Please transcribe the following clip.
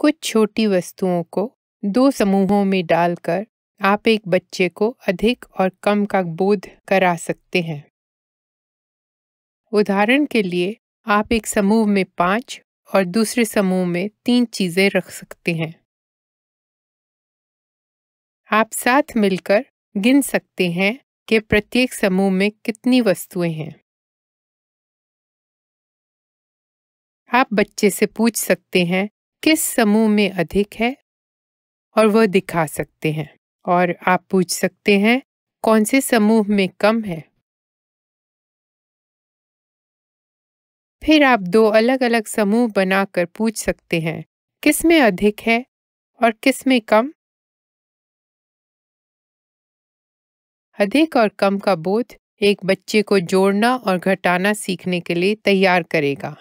कुछ छोटी वस्तुओं को दो समूहों में डालकर आप एक बच्चे को अधिक और कम का बोध करा सकते हैं उदाहरण के लिए आप एक समूह में पांच और दूसरे समूह में तीन चीज़ें रख सकते हैं आप साथ मिलकर गिन सकते हैं कि प्रत्येक समूह में कितनी वस्तुएं हैं आप बच्चे से पूछ सकते हैं किस समूह में अधिक है और वह दिखा सकते हैं और आप पूछ सकते हैं कौन से समूह में कम है फिर आप दो अलग अलग समूह बनाकर पूछ सकते हैं किस में अधिक है और किस में कम अधिक और कम का बोध एक बच्चे को जोड़ना और घटाना सीखने के लिए तैयार करेगा